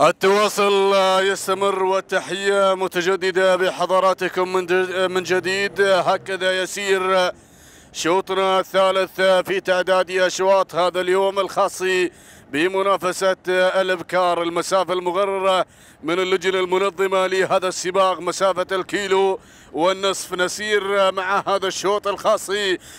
التواصل يستمر والتحية متجددة بحضراتكم من جديد هكذا يسير شوطنا الثالث في تعداد أشواط هذا اليوم الخاص بمنافسة الأبكار المسافة المغررة من اللجنة المنظمة لهذا السباق مسافة الكيلو والنصف نسير مع هذا الشوط الخاص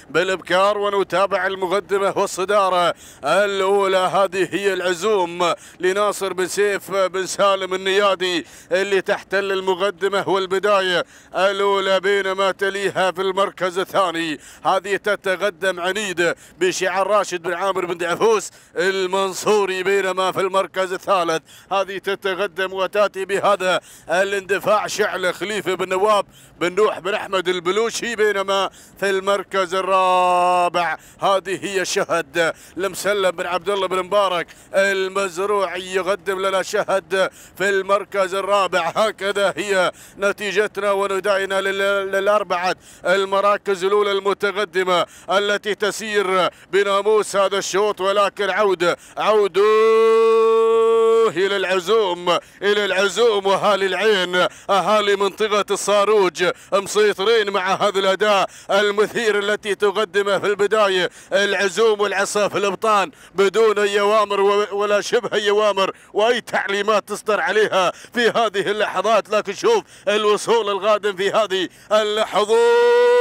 بالابكار ونتابع المقدمه والصداره الاولى هذه هي العزوم لناصر بن سيف بن سالم النيادي اللي تحتل المقدمه والبدايه الاولى بينما تليها في المركز الثاني هذه تتقدم عنيده بشعار راشد بن عامر بن دعفوس المنصور المنصوري بينما في المركز الثالث هذه تتقدم وتاتي بهذا الاندفاع شعل خليفة بن نواب بن نوح بن أحمد البلوشي بينما في المركز الرابع هذه هي شهد المسلم بن عبد الله بن مبارك المزروع يقدم لنا شهد في المركز الرابع هكذا هي نتيجتنا وندائنا للأربعة المراكز الأولى المتقدمة التي تسير بناموس هذا الشوط ولكن عودة عودوا إلى العزوم إلى العزوم وأهالي العين أهالي منطقة الصاروج مسيطرين مع هذا الأداء المثير التي تقدمه في البداية العزوم والعصا في الأبطان بدون أي أوامر ولا شبه أي أوامر وأي تعليمات تصدر عليها في هذه اللحظات لكن شوف الوصول القادم في هذه اللحظات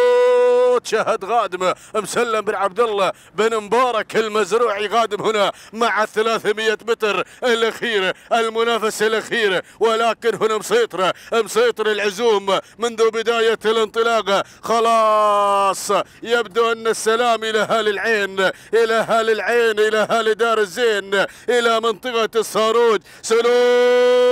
صوت شهد غادم مسلم بن عبد الله بن مبارك المزروعي غادم هنا مع 300 متر الاخير المنافسه الاخيره ولكن هنا مسيطره مسيطر العزوم منذ بدايه الانطلاقه خلاص يبدو ان السلام الى هال العين الى هال العين الى هال دار الزين الى منطقه الصاروج سلوك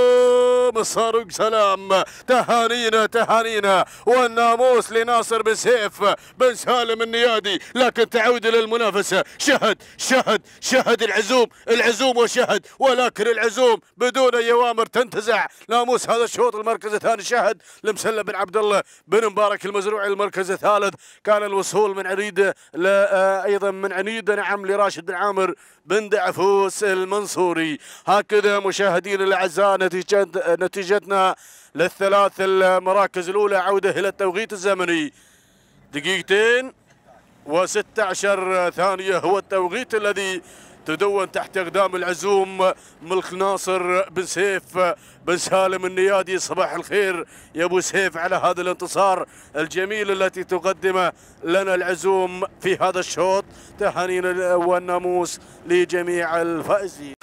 مصر سلام تهانينا تهانينا والناموس لناصر بن سيف بن سالم النيادي لكن تعود للمنافسة شهد شهد شهد العزوم العزوم وشهد ولكن العزوم بدون أي أوامر تنتزع ناموس هذا الشوط المركز الثاني شهد لمسلم بن عبد الله بن مبارك المزروعي المركز الثالث كان الوصول من عنيدة آه، أيضا من عنيدة نعم لراشد بن عامر بن دعفوس المنصوري هكذا مشاهدينا الأعزاء نتيجة نتيجتنا للثلاث المراكز الأولى عودة إلى التوقيت الزمني دقيقتين و16 ثانية هو التوقيت الذي تدون تحت اقدام العزوم ملك ناصر بن سيف بن سالم النيادي صباح الخير يا ابو سيف على هذا الانتصار الجميل التي تقدمه لنا العزوم في هذا الشوط تهانينا والناموس لجميع الفائزين